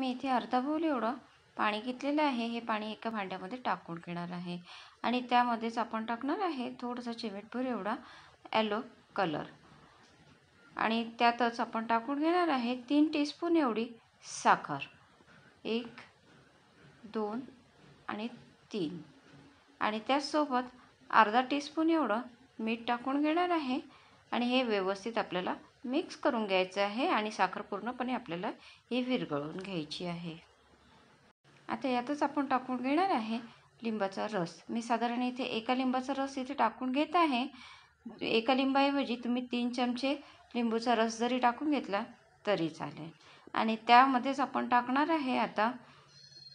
मी इथे अर्धा बाऊल एवढं पाणी घेतलेलं आहे हे पाणी एका भांड्यामध्ये टाकून घेणार आहे आणि त्यामध्येच आपण टाकणार आहे थोडंसं चिमेटभर एवढा ॲलो कलर आणि त्यातच आपण टाकून घेणार आहे तीन टीस्पून एवढी साखर एक दोन आणि तीन आणि त्याचसोबत अर्धा टीस्पून एवढं मीठ टाकून घेणार आहे आणि हे व्यवस्थित आपल्याला मिक्स करून घ्यायचं आहे आणि साखर पूर्णपणे आपल्याला ही विरघळून घ्यायची आहे आता यातच आपण टाकून घेणार आहे लिंबाचा रस मी साधारण इथे एका लिंबाचा रस इथे टाकून घेत आहे एका लिंबाऐवजी तुम्ही तीन चमचे लिंबूचा रस जरी टाकून घेतला तरी चालेल आणि त्यामध्येच आपण टाकणार आहे आता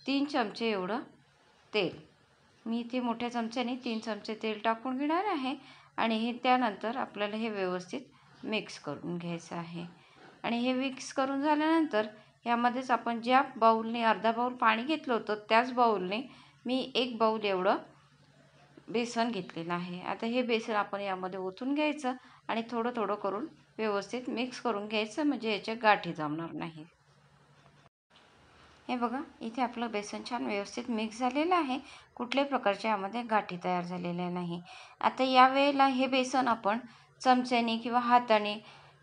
तीन चमचे एवढं तेल मी इथे मोठ्या चमच्याने तीन चमचे तेल टाकून घेणार आहे आणि हे त्यानंतर आपल्याला हे व्यवस्थित मिक्स करून घ्यायचं आहे आणि हे मिक्स करून झाल्यानंतर ह्यामध्येच आपण ज्या बाऊलने अर्धा बाऊल पाणी घेतलं होतं त्याच बाऊलने मी एक बाऊल एवढं बेसन घेतलेलं आहे आता हे बेसन आपण यामध्ये ओतून घ्यायचं आणि थोडं थोडं करून व्यवस्थित मिक्स करून घ्यायचं म्हणजे याच्या गाठी जमणार नाही हे बघा इथे आपलं बेसन छान व्यवस्थित मिक्स झालेलं आहे कुठल्याही प्रकारच्या यामध्ये गाठी तयार झालेल्या नाही आता यावेळेला हे बेसन आपण चमच्याने किंवा हाताने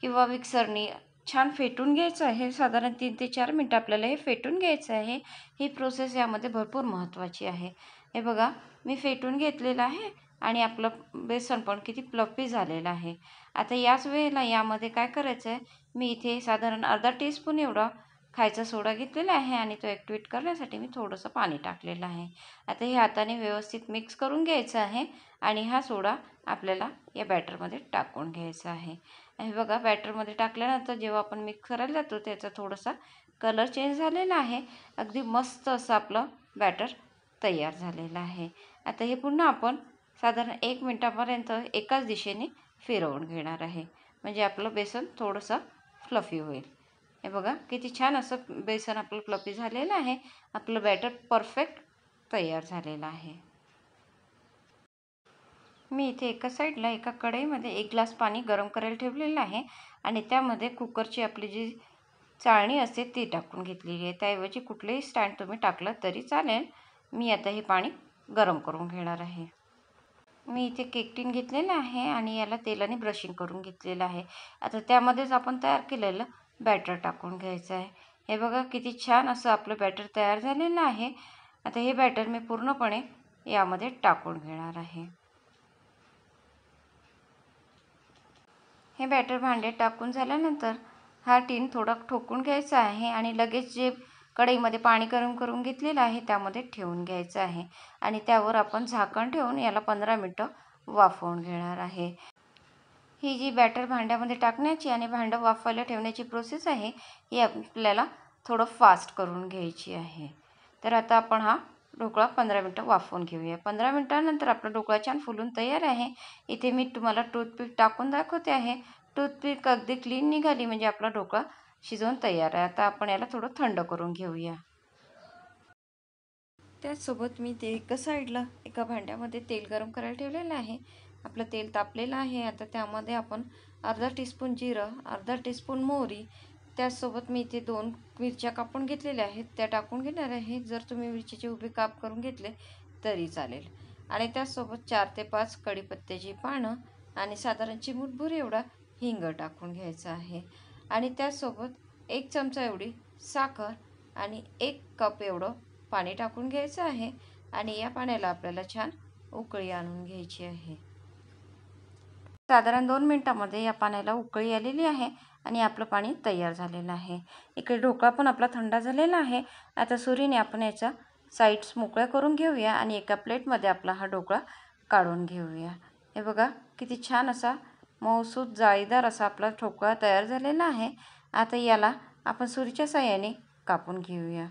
किंवा मिक्सरने छान फेटून घ्यायचं आहे साधारण तीन ते चार मिनटं आपल्याला हे फेटून घ्यायचं आहे ही प्रोसेस यामध्ये भरपूर महत्त्वाची आहे हे बघा मी फेटून घेतलेलं आहे आणि आपलं बेसन पण किती प्लपी झालेलं आहे आता याच वेळेला यामध्ये काय करायचं आहे मी इथे साधारण अर्धा टीस्पून एवढा खायचा सोडा घेतलेला आहे आणि तो ॲक्टिवेट करण्यासाठी मी थोडंसं पाणी टाकलेलं आहे आता हे हाताने व्यवस्थित मिक्स करून घ्यायचं आहे आणि हा सोडा आपल्याला या बॅटरमध्ये टाकून घ्यायचा आहे हे बघा बॅटरमध्ये टाकल्यानंतर जेव्हा आपण मिक्स करायला जातो त्याचा थोडासा कलर चेंज झालेला आहे अगदी मस्त असं आपलं बॅटर तयार झालेलं आहे आता हे पुन्हा आपण साधारण एक मिनटापर्यंत एकाच दिशेने फिरवून घेणार आहे म्हणजे आपलं बेसन थोडंसं फ्लफी होईल हे बघा किती छान असं बेसन आपलं फ्लफी झालेलं आहे आपलं बॅटर परफेक्ट तयार झालेलं आहे मी इथे एका साईडला एका कढईमध्ये एक ग्लास पाणी गरम करायला ठेवलेलं आहे आणि त्यामध्ये कुकरची आपली जी चाळणी असते ती टाकून घेतलेली आहे त्याऐवजी कुठलेही स्टँड तुम्ही टाकलं तरी चालेल मी आता हे पाणी गरम करून घेणार आहे मी इथे केक टीन घेतलेला आहे आणि याला तेलाने ब्रशिंग करून घेतलेलं आहे आता त्यामध्येच आपण तयार केलेलं बॅटर टाकून घ्यायचं आहे हे बघा किती छान असं आपलं बॅटर तयार झालेलं आहे आता हे बॅटर मी पूर्णपणे यामध्ये टाकून घेणार आहे हे बॅटर भांडे टाकून झाल्यानंतर हा टीन थोडा ठोकून घ्यायचा आहे आणि लगेच जे कढईमध्ये पाणी गरम करून घेतलेलं आहे त्यामध्ये ठेवून घ्यायचं आहे आणि त्यावर आपण झाकण ठेवून याला पंधरा मिनटं वाफवून घेणार आहे ही जी बॅटर भांड्यामध्ये टाकण्याची आणि भांडं वाफवायला ठेवण्याची प्रोसेस आहे ही आपल्याला थोडं फास्ट करून घ्यायची आहे तर आता आपण हा ढोकळा पंधरा मिनटं वाफवून घेऊया पंधरा मिनटानंतर आपला ढोकळा छान फुलून तयार आहे इथे मी तुम्हाला टूथपिक टाकून दाखवते आहे टूथपिक अगदी क्लीन निघाली म्हणजे आपला ढोकळा शिजवून तयार आहे आता आपण याला थोडं थंड करून घेऊया त्याचसोबत मी ते एका साईडला एका भांड्यामध्ये तेल गरम करायला ठेवलेलं आहे आपलं तेल तापलेलं आहे आता त्यामध्ये आपण अर्धा टीस्पून जिरं अर्धा टीस्पून मोहरी त्याचसोबत मी इथे दोन मिरच्या कापून घेतलेल्या आहेत त्या टाकून घेणार आहे जर तुम्ही मिरचीचे उभे काप करून घेतले तरी चालेल आणि त्याचसोबत चार ते पाच कडीपत्त्याची पानं आणि साधारण चिमूटभर एवढा हिंग टाकून घ्यायचा आहे आणि त्याचसोबत एक चमचा एवढी साखर आणि एक कप एवढं पाणी टाकून घ्यायचं आहे आणि या पाण्याला आपल्याला छान उकळी आणून घ्यायची आहे साधारण दोन मिनटामध्ये या पाण्याला उकळी आलेली आहे आणि आपलं पाणी तयार झालेलं आहे इकडे ढोकळा पण आपला थंडा झालेला आहे आता सुरीने आपण याच्या साईड्स मोकळ्या करून घेऊया आणि एका प्लेटमध्ये आपला हा ढोकळा काढून घेऊया हे बघा किती छान असा मौसूद जाळीदार असा आपला ठोकळा तयार झालेला आहे आता याला आपण सुरीच्या साह्याने कापून घेऊया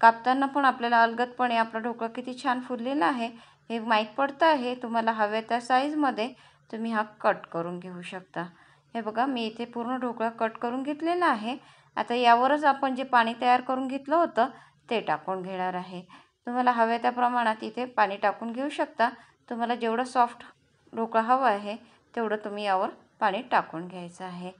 कापताना पण आपल्याला अलगदपणे आपला ढोकळा किती छान फुललेला आहे हे माहीत पडतं आहे तुम्हाला हव्या त्या साईजमध्ये तुम्ही हा कट करून घेऊ शकता हे बघा मी इथे पूर्ण ढोकळा कट करून घेतलेला आहे आता यावरच आपण जे पाणी तयार करून घेतलं होतं ते टाकून घेणार आहे तुम्हाला हव्या त्या प्रमाणात इथे पाणी टाकून घेऊ शकता तुम्हाला जेवढं सॉफ्ट ढोकळा हवा आहे तेवढं तुम्ही यावर पाणी टाकून घ्यायचं आहे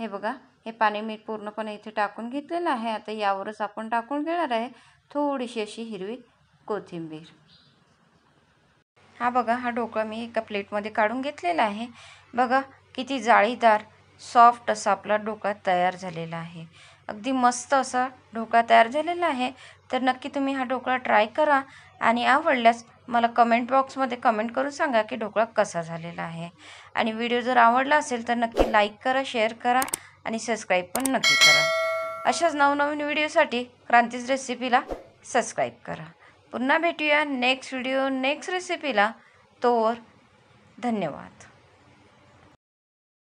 हे बघा हे पाणी मी पूर्णपणे इथे टाकून घेतलेलं आहे आता यावरच आपण टाकून घेणार आहे थोडीशी अशी हिरवी कोथिंबीर हा बघा हा ढोकळा मी एका प्लेटमध्ये काढून घेतलेला आहे बघा किती जाळीदार सॉफ्ट असा आपला ढोकळा तयार झालेला आहे अगदी मस्त असा ढोकळा तयार झालेला आहे तर नक्की तुम्ही हा ढोकळा ट्राय करा आणि आवडल्यास मला कमेंट बॉक्समध्ये कमेंट करून सांगा की ढोकळा कसा झालेला आहे आणि व्हिडिओ जर आवडला असेल तर नक्की लाईक करा शेअर करा आणि सबस्क्राईब पण नक्की करा अशाच नवनवीन व्हिडिओसाठी क्रांतीज रेसिपीला सबस्क्राईब करा पुन्हा भेटूया नेक्स्ट व्हिडिओ नेक्स्ट रेसिपीला तोवर धन्यवाद